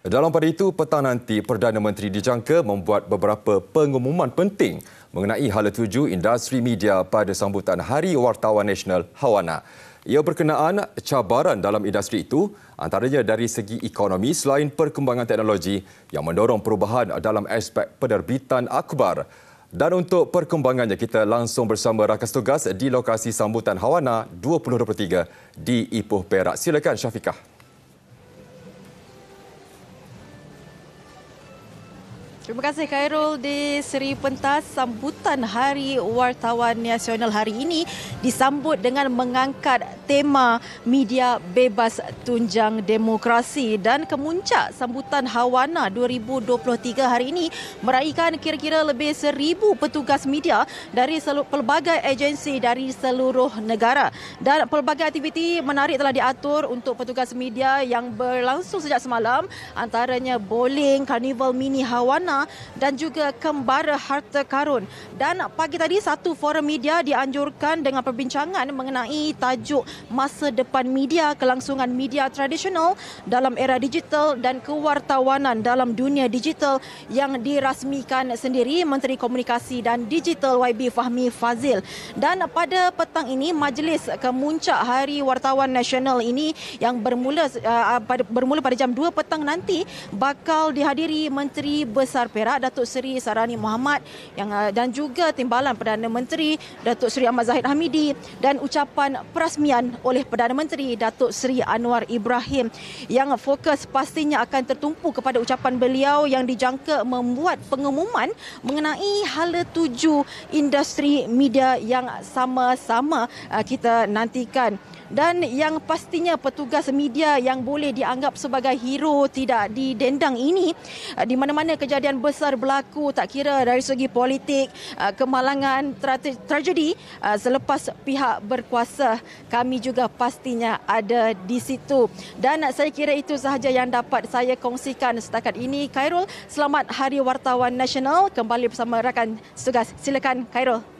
Dalam pada itu, petang nanti Perdana Menteri dijangka membuat beberapa pengumuman penting mengenai hala tuju industri media pada sambutan Hari Wartawan Nasional Hawana. Ia berkenaan cabaran dalam industri itu antaranya dari segi ekonomi selain perkembangan teknologi yang mendorong perubahan dalam aspek penerbitan akhbar. Dan untuk perkembangannya, kita langsung bersama rakas tugas di lokasi sambutan Hawana 2023 di Ipoh Perak. Silakan Syafiqah. Terima kasih Khairul di Seri Pentas Sambutan Hari Wartawan Nasional hari ini disambut dengan mengangkat tema media bebas tunjang demokrasi dan kemuncak sambutan Hawana 2023 hari ini meraihkan kira-kira lebih seribu petugas media dari pelbagai agensi dari seluruh negara dan pelbagai aktiviti menarik telah diatur untuk petugas media yang berlangsung sejak semalam antaranya bowling, karnival mini Hawana dan juga kembara harta karun. Dan pagi tadi satu forum media dianjurkan dengan perbincangan mengenai tajuk masa depan media kelangsungan media tradisional dalam era digital dan kewartawanan dalam dunia digital yang dirasmikan sendiri Menteri Komunikasi dan Digital YB Fahmi Fazil. Dan pada petang ini majlis kemuncak Hari Wartawan Nasional ini yang bermula uh, pada, bermula pada jam 2 petang nanti bakal dihadiri Menteri Besar Perak Datuk Seri Sarani Muhammad yang uh, dan juga timbalan Perdana Menteri Datuk Seri Ahmad Zahid Hamidi dan ucapan perasmian oleh Perdana Menteri Datuk Seri Anwar Ibrahim yang fokus pastinya akan tertumpu kepada ucapan beliau yang dijangka membuat pengumuman mengenai hala tuju industri media yang sama-sama uh, kita nantikan dan yang pastinya petugas media yang boleh dianggap sebagai hero tidak didendang ini uh, di mana-mana kejadian besar berlaku tak kira dari segi politik, uh, kemalangan, tragedi uh, selepas pihak berkuasa kami juga pastinya ada di situ. Dan saya kira itu sahaja yang dapat saya kongsikan setakat ini. Khairul, selamat Hari Wartawan Nasional. Kembali bersama rakan tugas. Silakan Khairul.